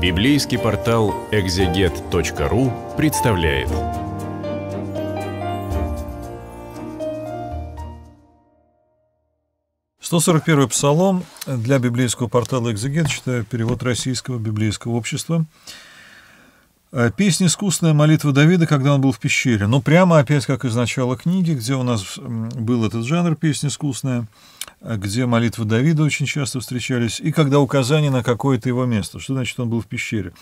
Библейский портал экзегет.ру представляет. Сто сорок первый псалом для библейского портала «Экзегет» читаю перевод российского библейского общества. Э, Песня «Искусная молитва Давида, когда он был в пещере». Ну, прямо опять, как из начала книги, где у нас был этот жанр «Песня искусная». Э, где молитвы Давида очень часто встречались, и когда указание на какое-то его место. Что значит, он был в пещере?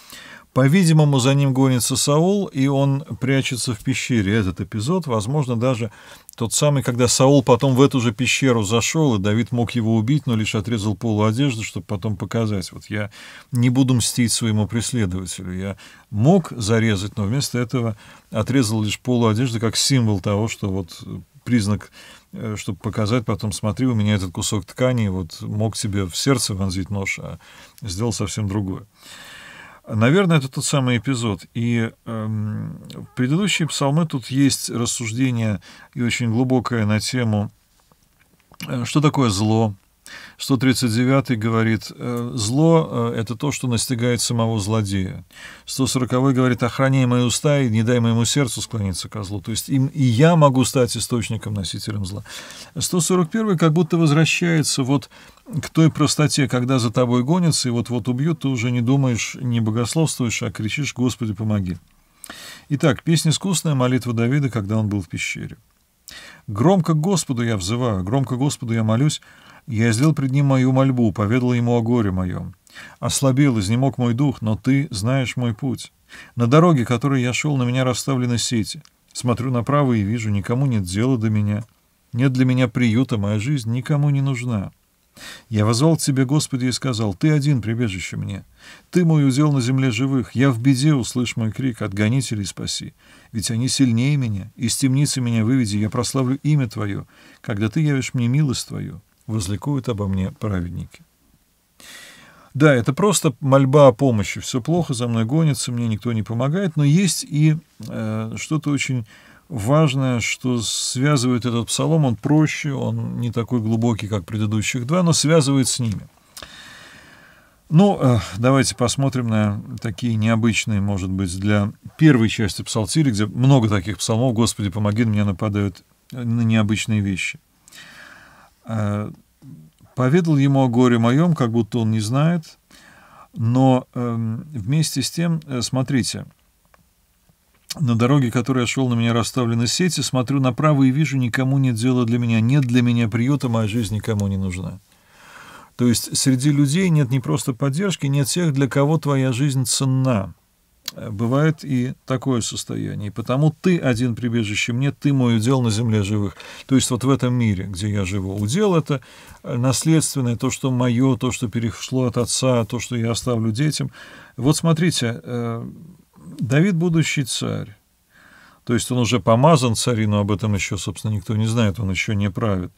По-видимому, за ним гонится Саул, и он прячется в пещере. Этот эпизод, возможно, даже тот самый, когда Саул потом в эту же пещеру зашел, и Давид мог его убить, но лишь отрезал полу одежды, чтобы потом показать, вот я не буду мстить своему преследователю. Я мог зарезать, но вместо этого отрезал лишь полу одежды как символ того, что вот признак, э, чтобы показать потом, смотри, у меня этот кусок ткани, вот мог тебе в сердце вонзить нож, а сделал совсем другое. Наверное, это тот самый эпизод. И э, эм, предыдущие псалмы тут есть рассуждение и очень глубокое на тему, э, что такое зло, 139 говорит, э, зло э, — это то, что настигает самого злодея. 140 говорит, охраняй мои уста и не дай моему сердцу склониться ко злу. То есть им и я могу стать источником, носителем зла. 141 как будто возвращается вот к той простоте, когда за тобой гонятся и вот-вот убьют, ты уже не думаешь, не богословствуешь, а кричишь «Господи, помоги». Итак, песня искусная, молитва Давида, когда он был в пещере. «Громко Господу я взываю, громко Господу я молюсь, я сделал пред ним мою мольбу, поведал ему о горе моем. Ослабел, изнемог мой дух, но ты знаешь мой путь. На дороге, которой я шел, на меня расставлены сети. Смотрю направо и вижу, никому нет дела до меня. Нет для меня приюта, моя жизнь никому не нужна. Я возвал к тебе, Господи, и сказал, «Ты один прибежище мне. Ты мой удел на земле живых. Я в беде, услышь мой крик, отгонителей спаси. Ведь они сильнее меня, из темницы меня выведи, я прославлю имя Твое, когда Ты явишь мне милость Твою возликуют обо мне праведники. Да, это просто мольба о помощи. Все плохо, за мной гонится, мне никто не помогает. Но есть и э, что-то очень важное, что связывает этот псалом. Он проще, он не такой глубокий, как предыдущих два, но связывает с ними. Ну, э, давайте посмотрим на такие необычные, может быть, для первой части псалтири, где много таких псалмов. «Господи, помоги, на меня нападают э, на необычные вещи». Э, поведал ему о горе моем, как будто он не знает, но эм, вместе с тем, э, смотрите, на дороге, которая шел, на меня расставлены сети, смотрю направо и вижу, никому нет дела для меня, нет для меня приюта, моя жизнь никому не нужна. То есть среди людей нет не просто поддержки, нет тех, для кого твоя жизнь ценна. Э, бывает и такое состояние. И потому ты один прибежище мне, ты мой удел на земле живых. То есть вот в этом мире, где я живу. Удел — это э, наследственное, то, что мое, то, что перешло от отца, то, что я оставлю детям. Вот смотрите, э, Давид — будущий царь. То есть он уже помазан царину, об этом еще, собственно, никто не знает, он еще не правит.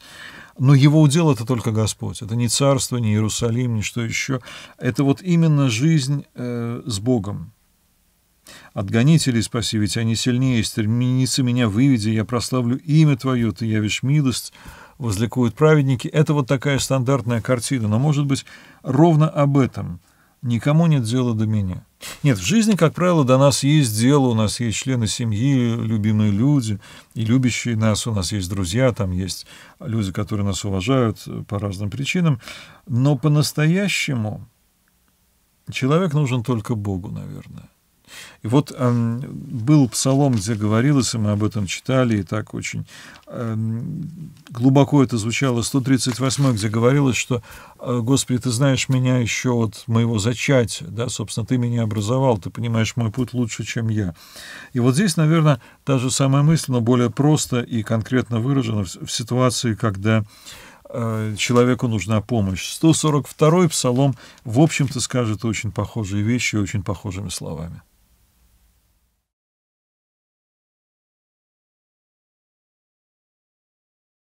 Но его удел — это только Господь. Это не царство, не Иерусалим, ни что еще. Это вот именно жизнь с Богом. Отгоните ли, спаси, ведь они сильнее, стремницы меня выведи, я прославлю имя Твое, Ты явишь милость, возликуют праведники. Это вот такая стандартная картина, но, может быть, ровно об этом. Никому нет дела до меня. Нет, в жизни, как правило, до нас есть дело, у нас есть члены семьи, любимые люди и любящие нас, у нас есть друзья, там есть люди, которые нас уважают э, по разным причинам, но по-настоящему человек нужен только Богу, наверное. И вот э, был псалом, где говорилось, и мы об этом читали, и так очень э, глубоко это звучало, 138 где говорилось, что э, «Господи, ты знаешь меня еще от моего зачатия, да, собственно, ты меня образовал, ты понимаешь мой путь лучше, чем я». И вот здесь, наверное, та же самая мысль, но более просто и конкретно выражена в, в ситуации, когда э, человеку нужна помощь. 142-й псалом, в общем-то, скажет очень похожие вещи очень похожими словами.